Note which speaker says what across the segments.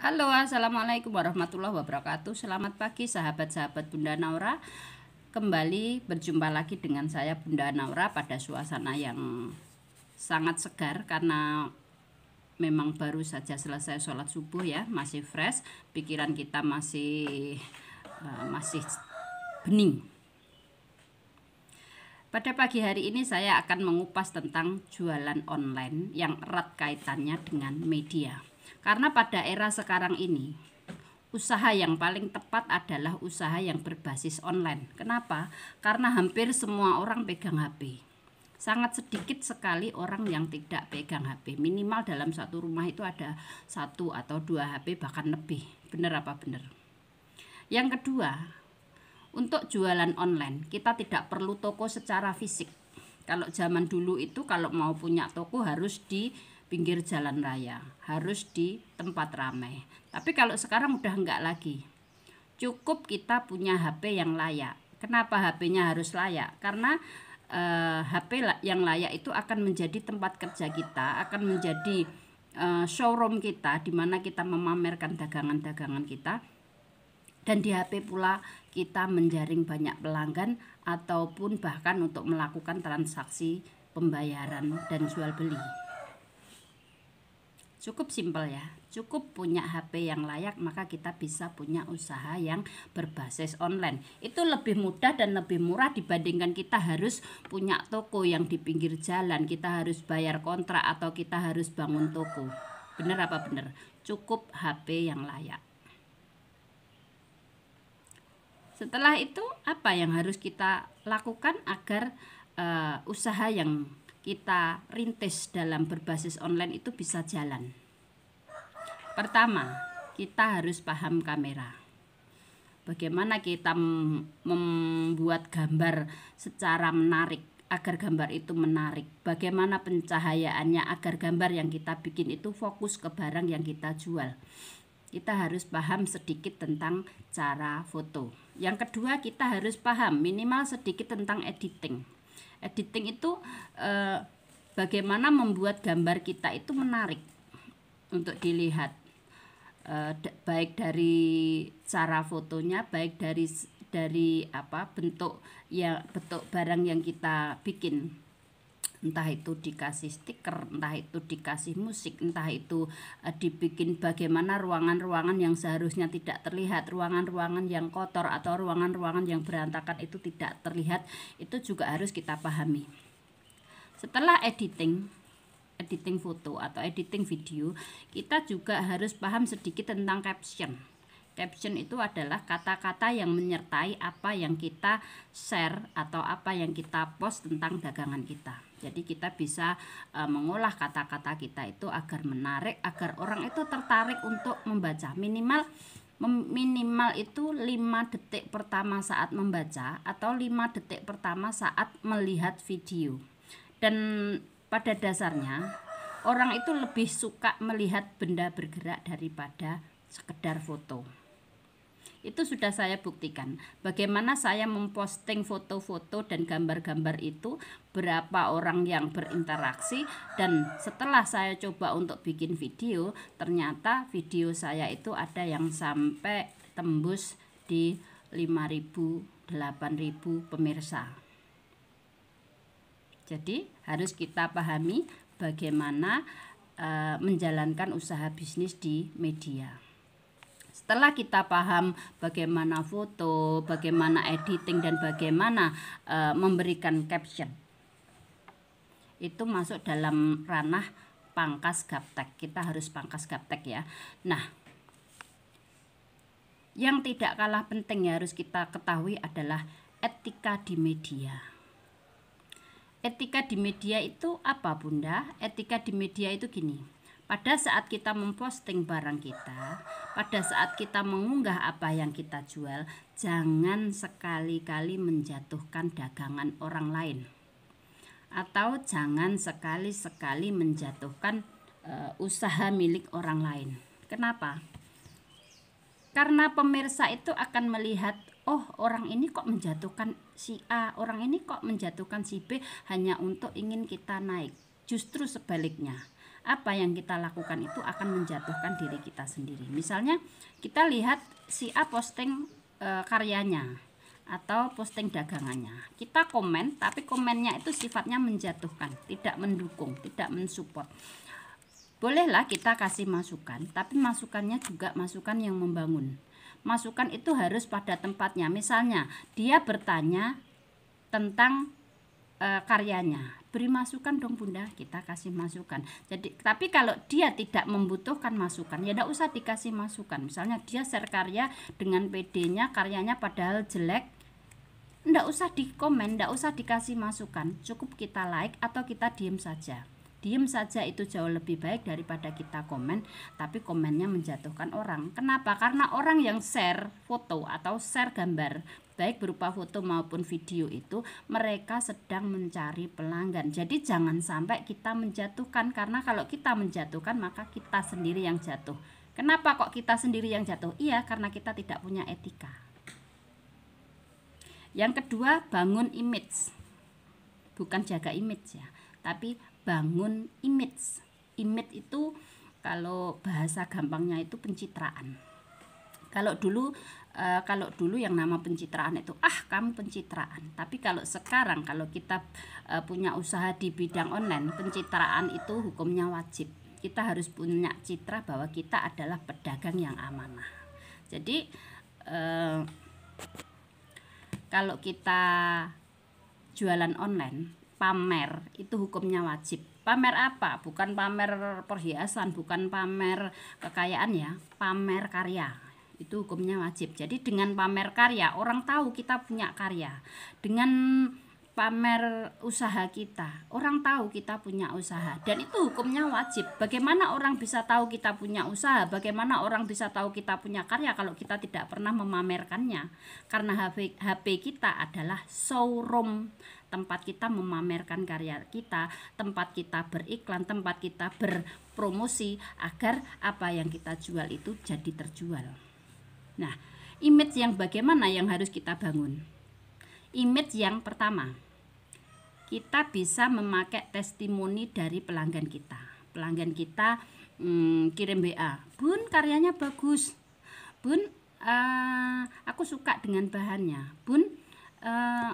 Speaker 1: Halo, Assalamualaikum warahmatullahi wabarakatuh Selamat pagi sahabat-sahabat Bunda Naura Kembali berjumpa lagi dengan saya Bunda Naura pada suasana yang sangat segar Karena memang baru saja selesai sholat subuh ya Masih fresh, pikiran kita masih eh, masih bening pada pagi hari ini saya akan mengupas tentang jualan online yang erat kaitannya dengan media. Karena pada era sekarang ini, usaha yang paling tepat adalah usaha yang berbasis online. Kenapa? Karena hampir semua orang pegang HP. Sangat sedikit sekali orang yang tidak pegang HP. Minimal dalam satu rumah itu ada satu atau dua HP bahkan lebih. Benar apa benar? Yang kedua, untuk jualan online kita tidak perlu toko secara fisik. Kalau zaman dulu itu kalau mau punya toko harus di pinggir jalan raya, harus di tempat ramai. Tapi kalau sekarang udah enggak lagi. Cukup kita punya HP yang layak. Kenapa HP-nya harus layak? Karena eh, HP yang layak itu akan menjadi tempat kerja kita, akan menjadi eh, showroom kita di mana kita memamerkan dagangan-dagangan kita. Dan di HP pula kita menjaring banyak pelanggan ataupun bahkan untuk melakukan transaksi pembayaran dan jual beli cukup simpel ya cukup punya HP yang layak maka kita bisa punya usaha yang berbasis online itu lebih mudah dan lebih murah dibandingkan kita harus punya toko yang di pinggir jalan kita harus bayar kontrak atau kita harus bangun toko bener apa bener cukup HP yang layak setelah itu apa yang harus kita lakukan agar uh, usaha yang kita rintis dalam berbasis online itu bisa jalan. Pertama, kita harus paham kamera. Bagaimana kita membuat gambar secara menarik agar gambar itu menarik. Bagaimana pencahayaannya agar gambar yang kita bikin itu fokus ke barang yang kita jual. Kita harus paham sedikit tentang cara foto. Yang kedua, kita harus paham minimal sedikit tentang editing Editing itu eh, bagaimana membuat gambar kita itu menarik untuk dilihat eh, baik dari cara fotonya, baik dari dari apa bentuk ya bentuk barang yang kita bikin entah itu dikasih stiker, entah itu dikasih musik, entah itu uh, dibikin bagaimana ruangan-ruangan yang seharusnya tidak terlihat, ruangan-ruangan yang kotor atau ruangan-ruangan yang berantakan itu tidak terlihat, itu juga harus kita pahami. Setelah editing, editing foto atau editing video, kita juga harus paham sedikit tentang caption. Caption itu adalah kata-kata yang menyertai apa yang kita share atau apa yang kita post tentang dagangan kita. Jadi kita bisa uh, mengolah kata-kata kita itu agar menarik, agar orang itu tertarik untuk membaca. Minimal minimal itu 5 detik pertama saat membaca atau 5 detik pertama saat melihat video. Dan pada dasarnya orang itu lebih suka melihat benda bergerak daripada sekedar foto itu sudah saya buktikan bagaimana saya memposting foto-foto dan gambar-gambar itu berapa orang yang berinteraksi dan setelah saya coba untuk bikin video ternyata video saya itu ada yang sampai tembus di 5000 8000 pemirsa jadi harus kita pahami bagaimana uh, menjalankan usaha bisnis di media. Setelah kita paham bagaimana foto, bagaimana editing dan bagaimana uh, memberikan caption. Itu masuk dalam ranah pangkas gaptek. Kita harus pangkas gaptek ya. Nah, yang tidak kalah penting yang harus kita ketahui adalah etika di media. Etika di media itu apa, Bunda? Etika di media itu gini pada saat kita memposting barang kita, pada saat kita mengunggah apa yang kita jual, jangan sekali-kali menjatuhkan dagangan orang lain. Atau jangan sekali-sekali menjatuhkan e, usaha milik orang lain. Kenapa? Karena pemirsa itu akan melihat oh orang ini kok menjatuhkan si A, orang ini kok menjatuhkan si B hanya untuk ingin kita naik. Justru sebaliknya, apa yang kita lakukan itu akan menjatuhkan diri kita sendiri. Misalnya kita lihat si A posting e, karyanya atau posting dagangannya. Kita komen tapi komennya itu sifatnya menjatuhkan, tidak mendukung, tidak mensupport bolehlah kita kasih masukan, tapi masukannya juga masukan yang membangun. Masukan itu harus pada tempatnya. Misalnya, dia bertanya tentang e, karyanya beri masukan dong bunda kita kasih masukan jadi tapi kalau dia tidak membutuhkan masukan ya tidak usah dikasih masukan misalnya dia share karya dengan PD-nya karyanya padahal jelek tidak usah dikomen tidak usah dikasih masukan cukup kita like atau kita diem saja diem saja itu jauh lebih baik daripada kita komen tapi komennya menjatuhkan orang kenapa karena orang yang share foto atau share gambar baik berupa foto maupun video itu mereka sedang mencari pelanggan. Jadi jangan sampai kita menjatuhkan karena kalau kita menjatuhkan maka kita sendiri yang jatuh. Kenapa kok kita sendiri yang jatuh? Iya, karena kita tidak punya etika. Yang kedua, bangun image. Bukan jaga image ya, tapi bangun image. Image itu kalau bahasa gampangnya itu pencitraan. Kalau dulu e, kalau dulu yang nama pencitraan itu ah kamu pencitraan tapi kalau sekarang kalau kita e, punya usaha di bidang online pencitraan itu hukumnya wajib kita harus punya citra bahwa kita adalah pedagang yang amanah jadi e, kalau kita jualan online pamer itu hukumnya wajib pamer apa bukan pamer perhiasan bukan pamer kekayaan ya pamer karya itu hukumnya wajib. Jadi dengan pamer karya orang tahu kita punya karya. Dengan pamer usaha kita, orang tahu kita punya usaha dan itu hukumnya wajib. Bagaimana orang bisa tahu kita punya usaha? Bagaimana orang bisa tahu kita punya karya kalau kita tidak pernah memamerkannya? Karena HP, kita adalah showroom tempat kita memamerkan karya kita, tempat kita beriklan, tempat kita berpromosi agar apa yang kita jual itu jadi terjual. Nah, image yang bagaimana yang harus kita bangun? Image yang pertama, kita bisa memakai testimoni dari pelanggan kita. Pelanggan kita hmm, kirim wa Bun karyanya bagus, Bun uh, aku suka dengan bahannya, Bun uh,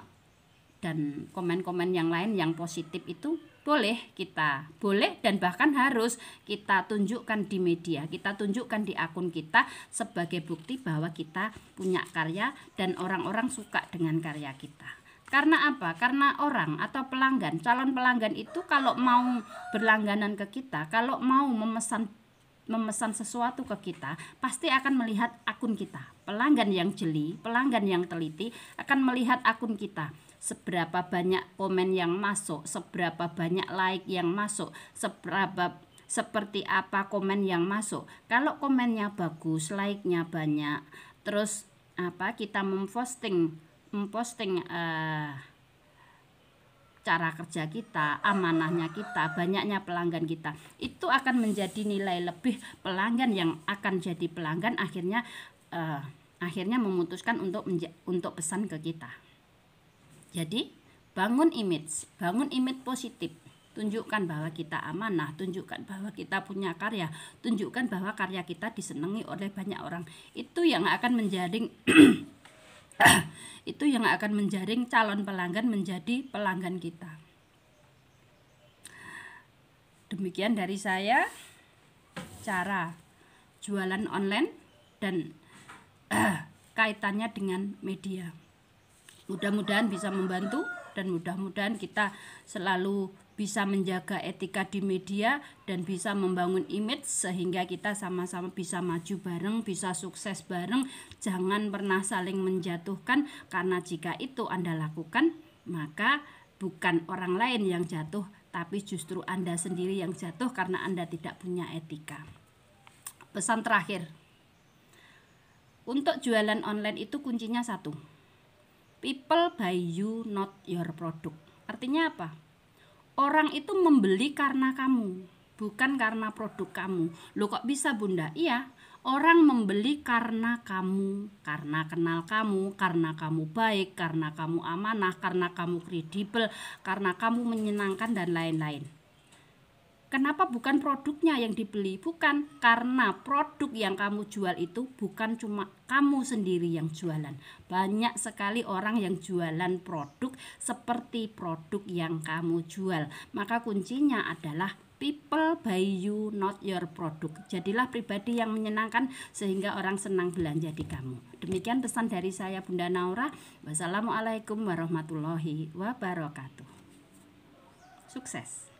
Speaker 1: dan komen-komen yang lain yang positif itu boleh kita, boleh dan bahkan harus kita tunjukkan di media, kita tunjukkan di akun kita sebagai bukti bahwa kita punya karya dan orang-orang suka dengan karya kita. Karena apa? Karena orang atau pelanggan, calon pelanggan itu kalau mau berlangganan ke kita, kalau mau memesan memesan sesuatu ke kita, pasti akan melihat akun kita. Pelanggan yang jeli, pelanggan yang teliti akan melihat akun kita seberapa banyak komen yang masuk, seberapa banyak like yang masuk, seberapa seperti apa komen yang masuk. Kalau komennya bagus, like-nya banyak, terus apa kita memposting memposting uh, cara kerja kita, amanahnya kita, banyaknya pelanggan kita. Itu akan menjadi nilai lebih pelanggan yang akan jadi pelanggan akhirnya uh, akhirnya memutuskan untuk untuk pesan ke kita. Jadi, bangun image, bangun image positif. Tunjukkan bahwa kita amanah, tunjukkan bahwa kita punya karya, tunjukkan bahwa karya kita disenangi oleh banyak orang. Itu yang akan menjaring itu yang akan menjaring calon pelanggan menjadi pelanggan kita. Demikian dari saya cara jualan online dan kaitannya dengan media. Mudah-mudahan bisa membantu dan mudah-mudahan kita selalu bisa menjaga etika di media dan bisa membangun image sehingga kita sama-sama bisa maju bareng, bisa sukses bareng. Jangan pernah saling menjatuhkan karena jika itu Anda lakukan, maka bukan orang lain yang jatuh, tapi justru Anda sendiri yang jatuh karena Anda tidak punya etika. Pesan terakhir. Untuk jualan online itu kuncinya satu, People buy you not your product. Artinya apa? Orang itu membeli karena kamu, bukan karena produk kamu. Lo kok bisa, Bunda? Iya, Orang membeli karena kamu, karena kenal kamu, karena kamu baik, karena kamu amanah, karena kamu kredibel, karena kamu menyenangkan, dan lain-lain. Kenapa bukan produknya yang dibeli? Bukan karena produk yang kamu jual itu bukan cuma kamu sendiri yang jualan. Banyak sekali orang yang jualan produk seperti produk yang kamu jual. Maka kuncinya adalah people buy you not your product. Jadilah pribadi yang menyenangkan sehingga orang senang belanja di kamu. Demikian pesan dari saya Bunda Naura. Wassalamualaikum warahmatullahi wabarakatuh. Sukses.